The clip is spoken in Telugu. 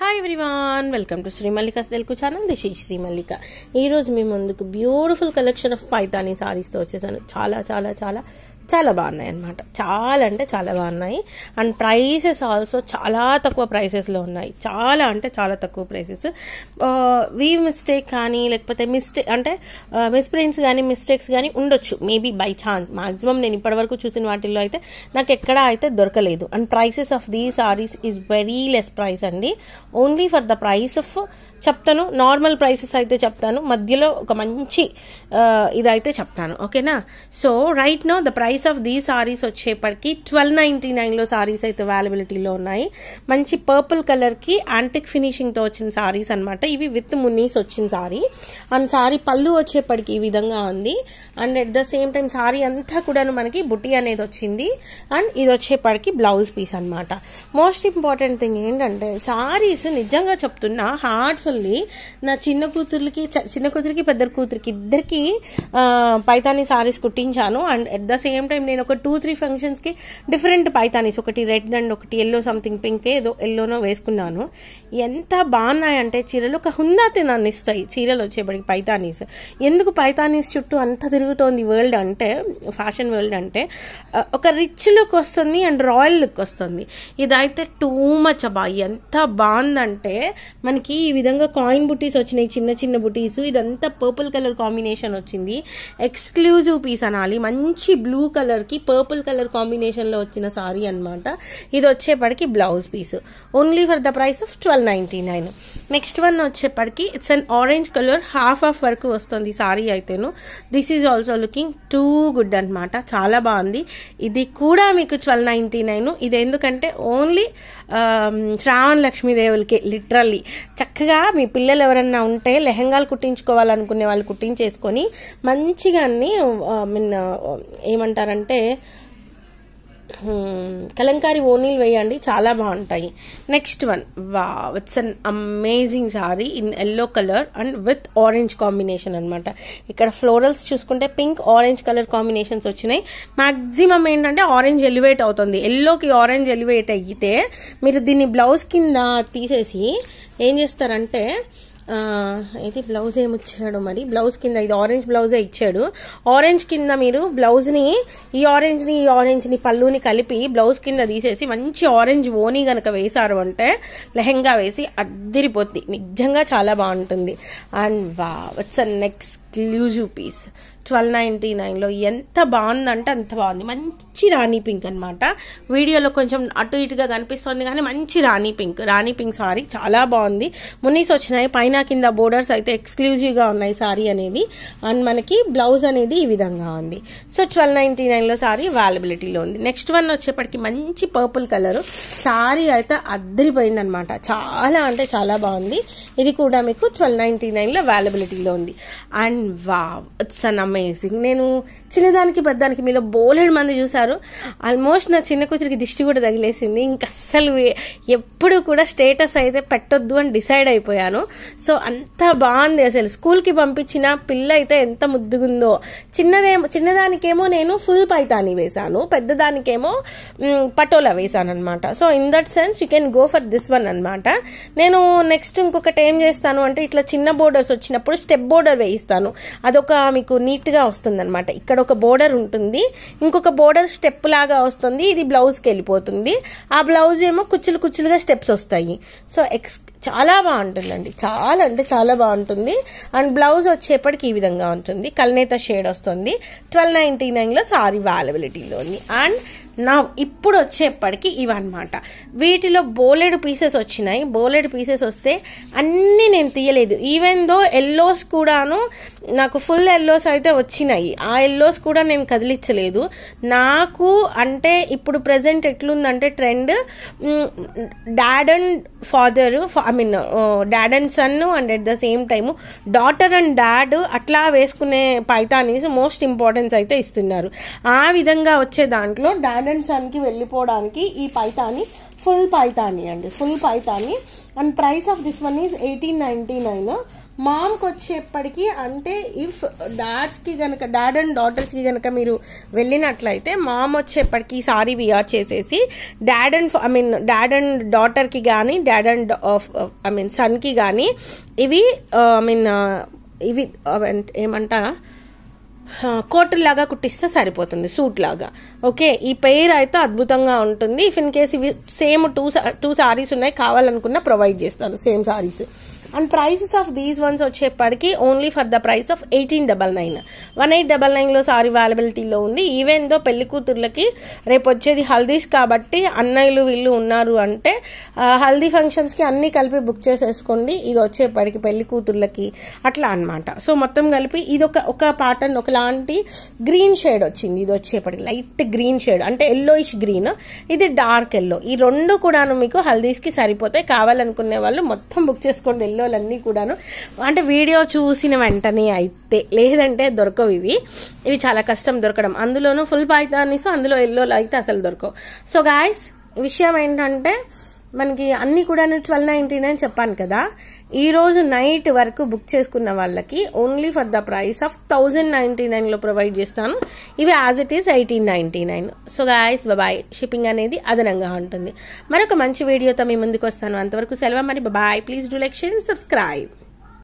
hi everyone welcome to Srimallika's Telugu channel this is Srimallika ఈరోజు మీ ముందుకు బ్యూటిఫుల్ కలెక్షన్ ఆఫ్ పైతానీ సారీస్తో వచ్చేసాను చాలా చాలా చాలా చాలా బాగున్నాయి అనమాట చాలా అంటే చాలా బాగున్నాయి అండ్ ప్రైసెస్ ఆల్సో చాలా తక్కువ ప్రైసెస్లో ఉన్నాయి చాలా అంటే చాలా తక్కువ ప్రైసెస్ వీ మిస్టేక్ కానీ లేకపోతే మిస్టేక్ అంటే మిస్ప్రింట్స్ uh, కానీ మిస్టేక్స్ కానీ ఉండొచ్చు మేబీ బై ఛాన్స్ మాక్సిమం నేను ఇప్పటివరకు చూసిన వాటిల్లో అయితే నాకు ఎక్కడ అయితే దొరకలేదు and prices of the saris is very less price అండి only for the price of చెప్తాను నార్మల్ ప్రైసెస్ అయితే చెప్తాను మధ్యలో ఒక మంచి ఇదైతే చెప్తాను ఓకేనా so right now the price of the saris వచ్చేప్పటికి ట్వెల్వ్ నైంటీ నైన్లో సారీస్ అయితే అవైలబిలిటీలో ఉన్నాయి మంచి పర్పుల్ కలర్కి యాంటిక్ ఫినిషింగ్తో వచ్చిన సారీస్ అనమాట ఇవి విత్ మున్నీస్ వచ్చిన సారీ అండ్ సారీ పళ్ళు వచ్చేప్పటికి ఈ విధంగా ఉంది and at the same time sari అంతా కూడాను మనకి బుట్టి అనేది వచ్చింది అండ్ ఇది వచ్చేప్పటికి బ్లౌజ్ పీస్ అనమాట మోస్ట్ ఇంపార్టెంట్ థింగ్ ఏంటంటే సారీస్ నిజంగా చెప్తున్నా హార్ట్ పుస్తకాల్ని నా చిన్న కూతురికి చిన్న కూతురికి పెద్ద కూతురికి ఇద్దరికి పైతానీ సారీస్ కుట్టించాను and at the same time నేను ఒక టూ త్రీ ఫంక్షన్స్కి డిఫరెంట్ పైతానీస్ ఒకటి రెడ్ అండ్ ఒకటి ఎల్లో సంథింగ్ పింక్ ఏదో ఎల్లోనో వేసుకున్నాను ఎంత బాగున్నాయంటే చీరలు ఒక తినాన్ని ఇస్తాయి చీరలు వచ్చేప్పటికి పైతానీస్ ఎందుకు పైతానీస్ చుట్టూ అంత తిరుగుతోంది వరల్డ్ అంటే ఫ్యాషన్ వరల్డ్ అంటే ఒక రిచ్ లుక్ వస్తుంది అండ్ రాయల్ లుక్ వస్తుంది ఇదైతే టూ మచ్ అబ్బా ఎంత బాగుందంటే మనకి ఈ విధంగా అదేవిధంగా కాయిన్ బుటీస్ వచ్చినాయి చిన్న చిన్న బుటీస్ ఇదంతా పర్పుల్ కలర్ కాంబినేషన్ వచ్చింది ఎక్స్క్లూజివ్ పీస్ అనాలి మంచి బ్లూ కలర్కి పర్పుల్ కలర్ కాంబినేషన్లో వచ్చిన సారీ అనమాట ఇది వచ్చేప్పటికి blouse piece only for the price of twelve ninety nine next one వచ్చేప్పటికి it's an orange colour half of వరకు వస్తుంది సారీ అయితేను this is also looking too good అనమాట చాలా బాగుంది ఇది కూడా మీకు ట్వెల్వ్ నైన్టీ నైన్ ఇది ఎందుకంటే ఓన్లీ um, శ్రావణ్ లక్ష్మీదేవులకి లిటరల్లీ చక్కగా మీ పిల్లలు ఎవరన్నా ఉంటే లెహంగాలు కుట్టించుకోవాలనుకునే వాళ్ళు కుట్టించేసుకొని మంచిగా అన్ని మీన్ ఏమంటారంటే కలంకారీ ఓనీలు వేయండి చాలా బాగుంటాయి next one wow it's an amazing sari in yellow colour and with orange combination అనమాట ఇక్కడ ఫ్లోరల్స్ చూసుకుంటే పింక్ ఆరెంజ్ కలర్ కాంబినేషన్స్ వచ్చినాయి మ్యాక్సిమం ఏంటంటే ఆరెంజ్ ఎలివేట్ అవుతుంది ఎల్లోకి ఆరెంజ్ ఎలివేట్ అయితే మీరు దీన్ని బ్లౌజ్ కింద తీసేసి ఏం చేస్తారంటే ఇది బ్లౌజ్ ఏమిచ్చాడు మరి బ్లౌజ్ కింద ఇది ఆరెంజ్ బ్లౌజే ఇచ్చాడు ఆరెంజ్ కింద మీరు బ్లౌజ్ని ఈ ఆరెంజ్ని ఈ ఆరెంజ్ని పళ్ళుని కలిపి బ్లౌజ్ కింద తీసేసి మంచి ఆరెంజ్ ఓని కనుక వేశారు అంటే లెహెంగా వేసి అద్దిరిపోద్ది నిజంగా చాలా బాగుంటుంది and wow it's next exclusive piece twelve ninety నైన్లో ఎంత బాగుందంటే అంత బాగుంది మంచి రాణి పింక్ అనమాట వీడియోలో కొంచెం అటు ఇటుగా కనిపిస్తుంది కానీ మంచి రాణి పింక్ రాణి పింక్ సారీ చాలా బాగుంది మునీస్ వచ్చినాయి పైన కింద బోర్డర్స్ అయితే ఎక్స్క్లూజివ్గా ఉన్నాయి సారీ అనేది అండ్ మనకి బ్లౌజ్ అనేది ఈ విధంగా ఉంది సో ట్వెల్వ్ నైంటీ నైన్లో సారీ అవైలబిలిటీలో ఉంది నెక్స్ట్ వన్ వచ్చేప్పటికి మంచి పర్పుల్ కలర్ సారీ అయితే అద్దరిపోయింది అనమాట చాలా అంటే చాలా బాగుంది ఇది కూడా మీకు ట్వెల్వ్ నైంటీ నైన్లో అవైలబిలిటీలో ఉంది and and wow it's an amazing నేను చిన్నదానికి పెద్దదానికి మీలో బోలెడు మంది చూశారు ఆల్మోస్ట్ నా చిన్న కూతురికి దిష్టి కూడా తగిలేసింది ఇంక అస్సలు ఎప్పుడు కూడా స్టేటస్ అయితే పెట్టొద్దు అని డిసైడ్ అయిపోయాను సో అంత బాగుంది అసలు స్కూల్కి పంపించిన పిల్ల అయితే ఎంత ముద్దుగుందో చిన్నదేమో చిన్నదానికేమో నేను ఫుల్ పైతాని వేశాను పెద్దదానికేమో పటోలా వేశాను అనమాట so in that sense you can go for this one అనమాట నేను నెక్స్ట్ ఇంకొకటి ఏం చేస్తాను అంటే ఇట్లా చిన్న బోర్డర్స్ వచ్చినప్పుడు స్టెప్ బోర్డర్ వేయిస్తాను అదొక మీకు నీట్గా అనమాట ఇక్కడ ఒక బోర్డర్ ఉంటుంది ఇంకొక బోర్డర్ స్టెప్ లాగా వస్తుంది ఇది బ్లౌజ్కి వెళ్ళిపోతుంది ఆ బ్లౌజ్ ఏమో కుచ్చులు కుచ్చులుగా స్టెప్స్ వస్తాయి సో ఎక్స్ చాలా బాగుంటుందండి చాలా అంటే చాలా బాగుంటుంది అండ్ బ్లౌజ్ వచ్చేప్పటికి ఈ విధంగా ఉంటుంది కల్నేత షేడ్ వస్తుంది ట్వెల్వ్ నైంటీ నైన్లో సారీ ఉంది అండ్ నా ఇప్పుడు వచ్చేప్పటికి ఇవన్నమాట వీటిలో బోలెడ్ పీసెస్ వచ్చినాయి బోలెడ్ పీసెస్ వస్తే అన్నీ నేను తీయలేదు ఈవెన్ దో ఎల్లోస్ కూడాను నాకు ఫుల్ ఎల్లోస్ అయితే వచ్చినాయి ఆ ఎల్లోస్ కూడా నేను కదిలించలేదు నాకు అంటే ఇప్పుడు ప్రజెంట్ ఎట్లుందంటే trend dad and father I mean dad and son and at the same time daughter and dad అట్లా వేసుకునే పైతానీస్ మోస్ట్ ఇంపార్టెన్స్ అయితే ఇస్తున్నారు ఆ విధంగా వచ్చే దాంట్లో డాడ్ అండ్ సన్కి వెళ్ళిపోవడానికి ఈ పైతాని ఫుల్ పైతాని అండి full Paithani and price of this one is eighteen ninety nine మామ్కి వచ్చేప్పటికీ అంటే ఇఫ్ డాడ్స్కి కనుక డాడ్ అండ్ డాటర్స్కి కనుక మీరు వెళ్ళినట్లయితే మామ్ వచ్చేప్పటికి సారీ విఆర్ చేసేసి dad and I mean dad and డాటర్కి కానీ డాడ్ అండ్ ఐ మీన్ సన్కి కానీ ఇవి ఐ uh, మీన్ uh, ఇవి uh, ఏమంటారా లాగా కుట్టిస్తే సరిపోతుంది సూట్ లాగా ఓకే ఈ పెయిర్ అయితే అద్భుతంగా ఉంటుంది ఇఫ్ ఇన్ కేస్ ఇవి సేమ్ టూ టూ సారీస్ ఉన్నాయి కావాలనుకున్నా ప్రొవైడ్ చేస్తాను same saris and prices of these ones వచ్చేప్పటికి only for the price of eighteen double nine one eight double నైన్లో సారీ అవైలబిలిటీలో ఉంది ఈవెన్ దో పెళ్లి కూతుర్లకి రేపు వచ్చేది హల్దీస్ కాబట్టి అన్నయ్యలు వీళ్ళు ఉన్నారు అంటే హల్దీ ఫంక్షన్స్కి అన్నీ కలిపి బుక్ చేసేసుకోండి ఇది వచ్చేప్పటికి పెళ్లి కూతుర్లకి అట్లా అనమాట సో మొత్తం కలిపి ఇది ఒక ఒక ప్యాటర్న్ ఒకలాంటి గ్రీన్ షేడ్ వచ్చింది ఇది వచ్చేప్పటికి లైట్ గ్రీన్ షేడ్ అంటే ఎల్లోయిష్ గ్రీన్ ఇది డార్క్ ఎల్లో ఈ రెండు కూడాను మీకు హల్దీస్కి సరిపోతాయి కావాలనుకునే వాళ్ళు మొత్తం బుక్ చేసుకోండి ఎల్లోలన్నీ కూడాను అంటే వీడియో చూసిన వెంటనే అయితే లేదంటే దొరకవు ఇవి ఇవి చాలా కష్టం దొరకడం అందులోనూ ఫుల్ పైతానీస్ అందులో ఎల్లోలు అయితే అసలు దొరకవు సో గాయస్ విషయం ఏంటంటే మనకి అన్నీ కూడా ట్వెల్వ్ నైంటీ నైన్ చెప్పాను కదా ఈరోజు నైట్ వరకు బుక్ చేసుకున్న వాళ్ళకి only for the price of thousand ninety నైన్లో ప్రొవైడ్ చేస్తాను ఇవి as it is eighteen ninety nine so guys bye shipping అనేది అదనంగా ఉంటుంది మరొక మంచి వీడియోతో మీ ముందుకు వస్తాను అంతవరకు సెలవు మరి bye please do like share and subscribe